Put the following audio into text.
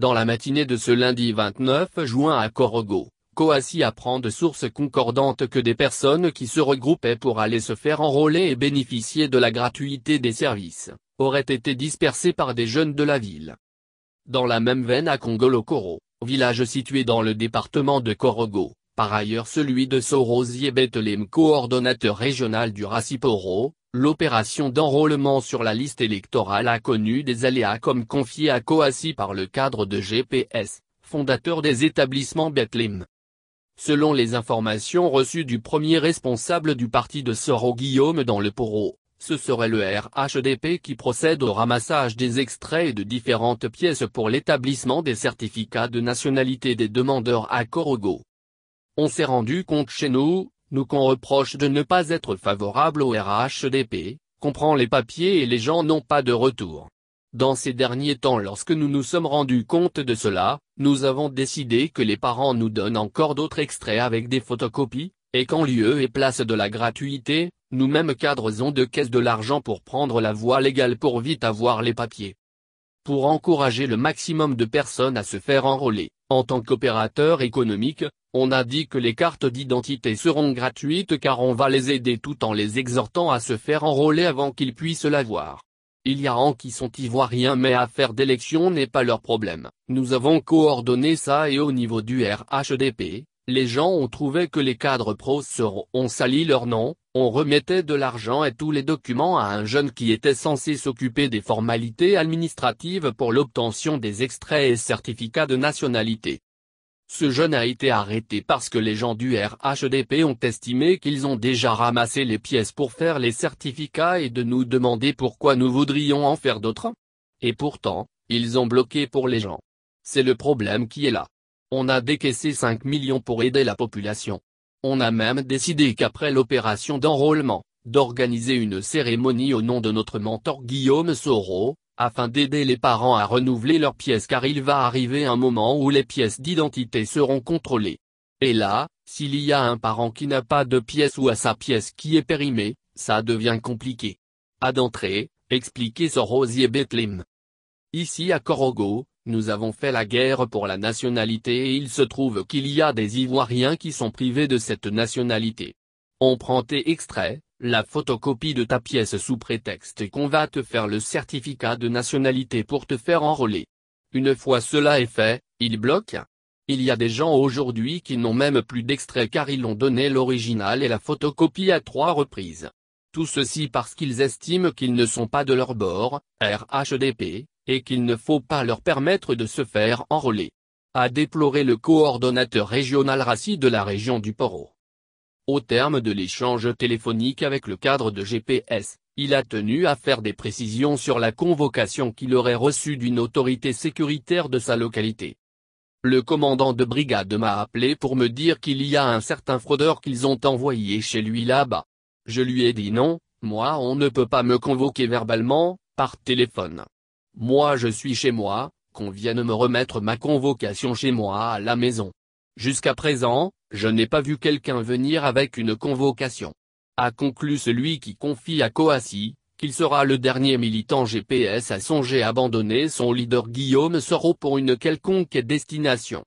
Dans la matinée de ce lundi 29 juin à Korogo, koassi apprend de sources concordantes que des personnes qui se regroupaient pour aller se faire enrôler et bénéficier de la gratuité des services, auraient été dispersées par des jeunes de la ville. Dans la même veine à Kongolo-Koro, village situé dans le département de Korogo, par ailleurs celui de Sorosier Bethlehem coordonnateur régional du Raciporo, L'opération d'enrôlement sur la liste électorale a connu des aléas comme confié à Coassi par le cadre de GPS, fondateur des établissements Bethlehem. Selon les informations reçues du premier responsable du parti de Soro Guillaume dans le Poro, ce serait le RHDP qui procède au ramassage des extraits de différentes pièces pour l'établissement des certificats de nationalité des demandeurs à Corogo. On s'est rendu compte chez nous, nous qu'on reproche de ne pas être favorable au RHDP, qu'on prend les papiers et les gens n'ont pas de retour. Dans ces derniers temps lorsque nous nous sommes rendus compte de cela, nous avons décidé que les parents nous donnent encore d'autres extraits avec des photocopies, et qu'en lieu et place de la gratuité, nous-mêmes cadres de caisses de l'argent pour prendre la voie légale pour vite avoir les papiers. Pour encourager le maximum de personnes à se faire enrôler, en tant qu'opérateur économique. On a dit que les cartes d'identité seront gratuites car on va les aider tout en les exhortant à se faire enrôler avant qu'ils puissent l'avoir. Il y a en qui sont ivoiriens mais affaire d'élection n'est pas leur problème. Nous avons coordonné ça et au niveau du RHDP, les gens ont trouvé que les cadres pros seront, on sali leur nom, on remettait de l'argent et tous les documents à un jeune qui était censé s'occuper des formalités administratives pour l'obtention des extraits et certificats de nationalité. Ce jeune a été arrêté parce que les gens du RHDP ont estimé qu'ils ont déjà ramassé les pièces pour faire les certificats et de nous demander pourquoi nous voudrions en faire d'autres. Et pourtant, ils ont bloqué pour les gens. C'est le problème qui est là. On a décaissé 5 millions pour aider la population. On a même décidé qu'après l'opération d'enrôlement, d'organiser une cérémonie au nom de notre mentor Guillaume Soro, afin d'aider les parents à renouveler leurs pièces car il va arriver un moment où les pièces d'identité seront contrôlées. Et là, s'il y a un parent qui n'a pas de pièce ou à sa pièce qui est périmée, ça devient compliqué. À d'entrée, ce rosier Bethlehem. Ici à Korogo, nous avons fait la guerre pour la nationalité et il se trouve qu'il y a des Ivoiriens qui sont privés de cette nationalité. On prend tes extraits, la photocopie de ta pièce sous prétexte qu'on va te faire le certificat de nationalité pour te faire enrôler. Une fois cela est fait, il bloque. Il y a des gens aujourd'hui qui n'ont même plus d'extrait car ils l'ont donné l'original et la photocopie à trois reprises. Tout ceci parce qu'ils estiment qu'ils ne sont pas de leur bord, RHDP, et qu'il ne faut pas leur permettre de se faire enrôler. A déploré le coordonnateur régional RACI de la région du Poro. Au terme de l'échange téléphonique avec le cadre de GPS, il a tenu à faire des précisions sur la convocation qu'il aurait reçue d'une autorité sécuritaire de sa localité. Le commandant de brigade m'a appelé pour me dire qu'il y a un certain fraudeur qu'ils ont envoyé chez lui là-bas. Je lui ai dit non, moi on ne peut pas me convoquer verbalement, par téléphone. Moi je suis chez moi, qu'on vienne me remettre ma convocation chez moi à la maison. Jusqu'à présent, je n'ai pas vu quelqu'un venir avec une convocation. A conclu celui qui confie à Coassi, qu'il sera le dernier militant GPS à songer abandonner son leader Guillaume Soro pour une quelconque destination.